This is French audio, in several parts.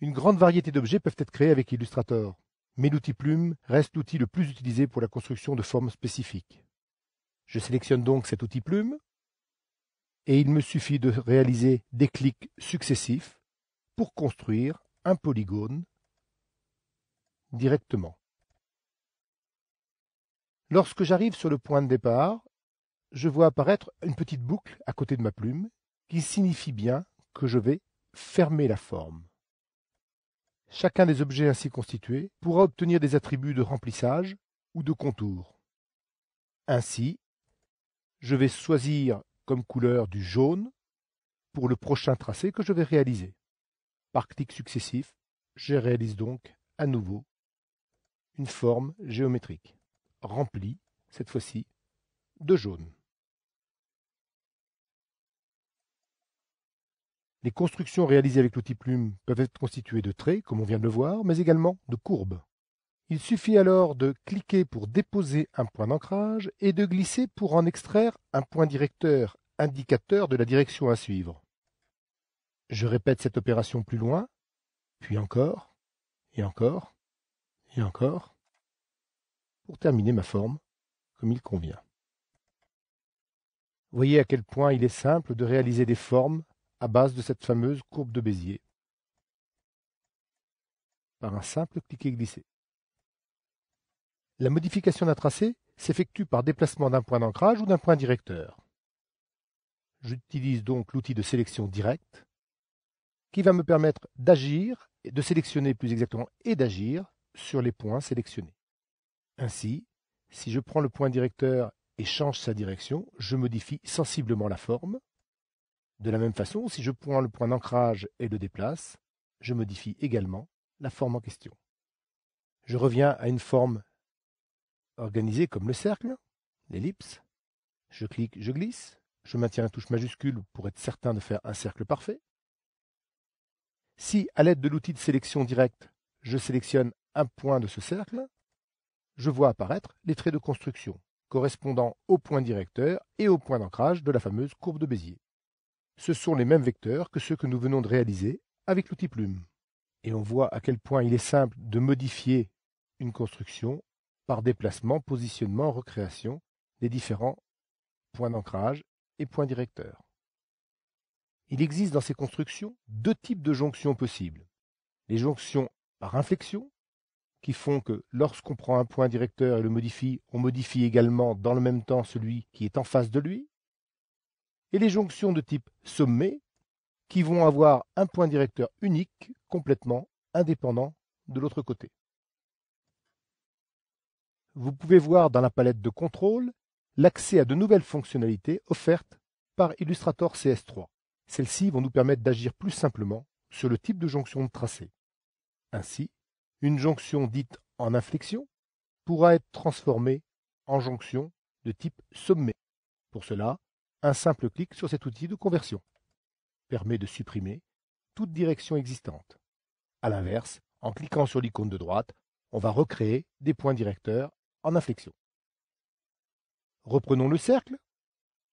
Une grande variété d'objets peuvent être créés avec Illustrator, mais l'outil Plume reste l'outil le plus utilisé pour la construction de formes spécifiques. Je sélectionne donc cet outil Plume, et il me suffit de réaliser des clics successifs pour construire un polygone directement. Lorsque j'arrive sur le point de départ, je vois apparaître une petite boucle à côté de ma plume qui signifie bien que je vais fermer la forme. Chacun des objets ainsi constitués pourra obtenir des attributs de remplissage ou de contour. Ainsi, je vais choisir comme couleur du jaune pour le prochain tracé que je vais réaliser. Par clic successif, je réalise donc à nouveau une forme géométrique, remplie, cette fois-ci, de jaune. Les constructions réalisées avec l'outil plume peuvent être constituées de traits, comme on vient de le voir, mais également de courbes. Il suffit alors de cliquer pour déposer un point d'ancrage et de glisser pour en extraire un point directeur, indicateur de la direction à suivre. Je répète cette opération plus loin, puis encore, et encore, et encore, pour terminer ma forme comme il convient. Voyez à quel point il est simple de réaliser des formes à base de cette fameuse courbe de Bézier par un simple cliquer-glisser. La modification d'un tracé s'effectue par déplacement d'un point d'ancrage ou d'un point directeur. J'utilise donc l'outil de sélection directe qui va me permettre d'agir, de sélectionner plus exactement et d'agir sur les points sélectionnés. Ainsi, si je prends le point directeur et change sa direction, je modifie sensiblement la forme. De la même façon, si je prends le point d'ancrage et le déplace, je modifie également la forme en question. Je reviens à une forme organisée comme le cercle, l'ellipse. Je clique, je glisse. Je maintiens la touche majuscule pour être certain de faire un cercle parfait. Si, à l'aide de l'outil de sélection directe, je sélectionne un point de ce cercle, je vois apparaître les traits de construction correspondant au point directeur et au point d'ancrage de la fameuse courbe de Bézier ce sont les mêmes vecteurs que ceux que nous venons de réaliser avec l'outil plume. Et on voit à quel point il est simple de modifier une construction par déplacement, positionnement, recréation des différents points d'ancrage et points directeurs. Il existe dans ces constructions deux types de jonctions possibles. Les jonctions par inflexion, qui font que lorsqu'on prend un point directeur et le modifie, on modifie également dans le même temps celui qui est en face de lui et les jonctions de type sommet qui vont avoir un point directeur unique complètement indépendant de l'autre côté. Vous pouvez voir dans la palette de contrôle l'accès à de nouvelles fonctionnalités offertes par Illustrator CS3. Celles-ci vont nous permettre d'agir plus simplement sur le type de jonction de tracé. Ainsi, une jonction dite en inflexion pourra être transformée en jonction de type sommet. Pour cela, un simple clic sur cet outil de conversion permet de supprimer toute direction existante. A l'inverse, en cliquant sur l'icône de droite, on va recréer des points directeurs en inflexion. Reprenons le cercle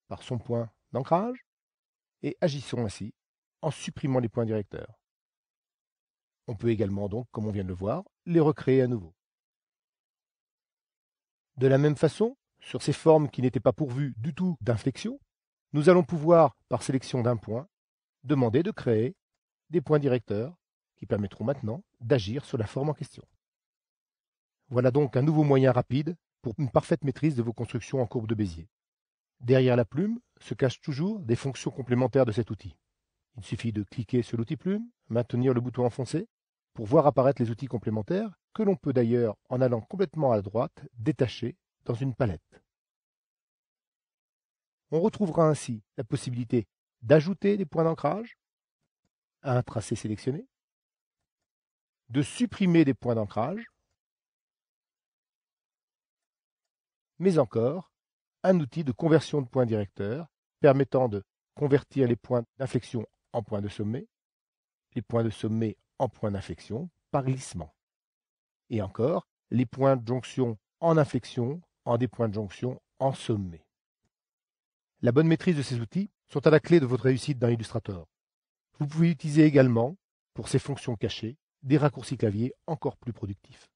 par son point d'ancrage et agissons ainsi en supprimant les points directeurs. On peut également donc, comme on vient de le voir, les recréer à nouveau. De la même façon, sur ces formes qui n'étaient pas pourvues du tout d'inflexion, nous allons pouvoir, par sélection d'un point, demander de créer des points directeurs qui permettront maintenant d'agir sur la forme en question. Voilà donc un nouveau moyen rapide pour une parfaite maîtrise de vos constructions en courbe de Bézier. Derrière la plume se cachent toujours des fonctions complémentaires de cet outil. Il suffit de cliquer sur l'outil plume, maintenir le bouton enfoncé, pour voir apparaître les outils complémentaires que l'on peut d'ailleurs, en allant complètement à droite, détacher dans une palette. On retrouvera ainsi la possibilité d'ajouter des points d'ancrage à un tracé sélectionné, de supprimer des points d'ancrage, mais encore un outil de conversion de points directeurs permettant de convertir les points d'inflexion en points de sommet, les points de sommet en points d'inflexion par glissement, et encore les points de jonction en inflexion en des points de jonction en sommet la bonne maîtrise de ces outils sont à la clé de votre réussite dans Illustrator. Vous pouvez utiliser également, pour ces fonctions cachées, des raccourcis clavier encore plus productifs.